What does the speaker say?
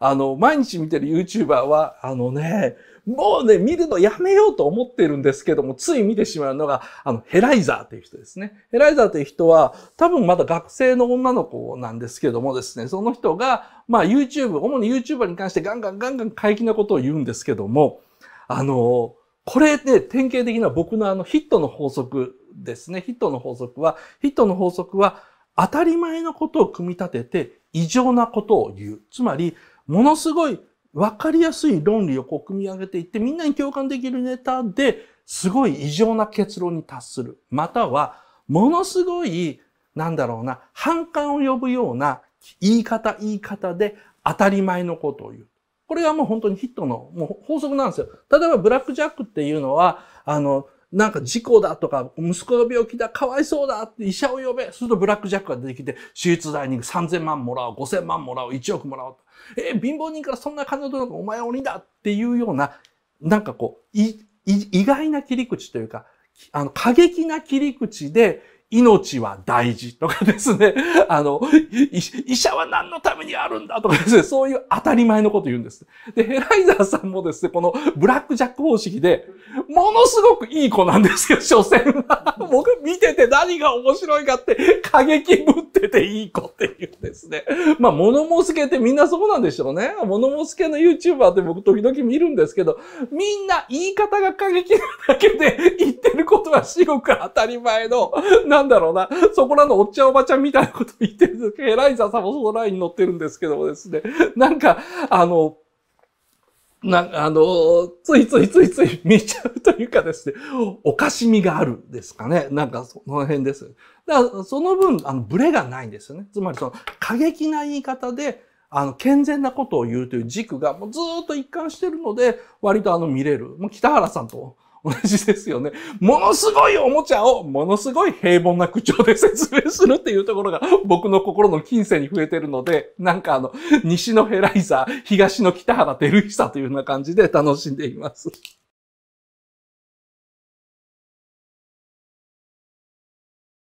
あの、毎日見てる YouTuber は、あのね、もうね、見るのやめようと思ってるんですけども、つい見てしまうのが、あの、ヘライザーという人ですね。ヘライザーという人は、多分まだ学生の女の子なんですけどもですね、その人が、まあ YouTube、主に YouTuber に関してガンガンガンガン怪奇なことを言うんですけども、あの、これね、典型的な僕のあのヒットの法則ですね。ヒットの法則は、ヒットの法則は、当たり前のことを組み立てて異常なことを言う。つまり、ものすごい分かりやすい論理をこう組み上げていってみんなに共感できるネタですごい異常な結論に達する。またはものすごいなんだろうな反感を呼ぶような言い方言い方で当たり前のことを言う。これはもう本当にヒットのもう法則なんですよ。例えばブラックジャックっていうのは、あの、なんか事故だとか、息子の病気だ、かわいそうだって医者を呼べ。するとブラックジャックが出てきて、手術代に3000万もらおう、5000万もらおう、1億もらおう。えー、貧乏人からそんな金を取るのか、お前は鬼だっていうような、なんかこう、意外な切り口というか、あの、過激な切り口で、命は大事とかですね、あの、医者は何のためにあるんだとかですね、そういう当たり前のこと言うんです。で、ヘライザーさんもですね、このブラックジャック方式で、ものすごくいい子なんですよ、所詮は。僕見てて何が面白いかって、過激ぶってていい子っていうですね。まあ、モノモスケってみんなそうなんでしょうね。モノモスケの YouTuber って僕時々見るんですけど、みんな言い方が過激なだけで言ってることは至く当たり前の、なんだろうな、そこらのおっちゃんおばちゃんみたいなこと言ってるんですけど、エライザさんもそのラインに乗ってるんですけどもですね。なんか、あの、な、あの、ついついついつい見ちゃうというかですね、おかしみがあるですかね。なんかその辺です。だからその分、あの、ブレがないんですよね。つまりその過激な言い方で、あの、健全なことを言うという軸がもうずっと一貫してるので、割とあの見れる。もう北原さんと同じですよね。ものすごいおもちゃをものすごい平凡な口調で説明するっていうところが僕の心の近世に増えてるので、なんかあの、西のヘライザー、東の北原照久というような感じで楽しんでいます。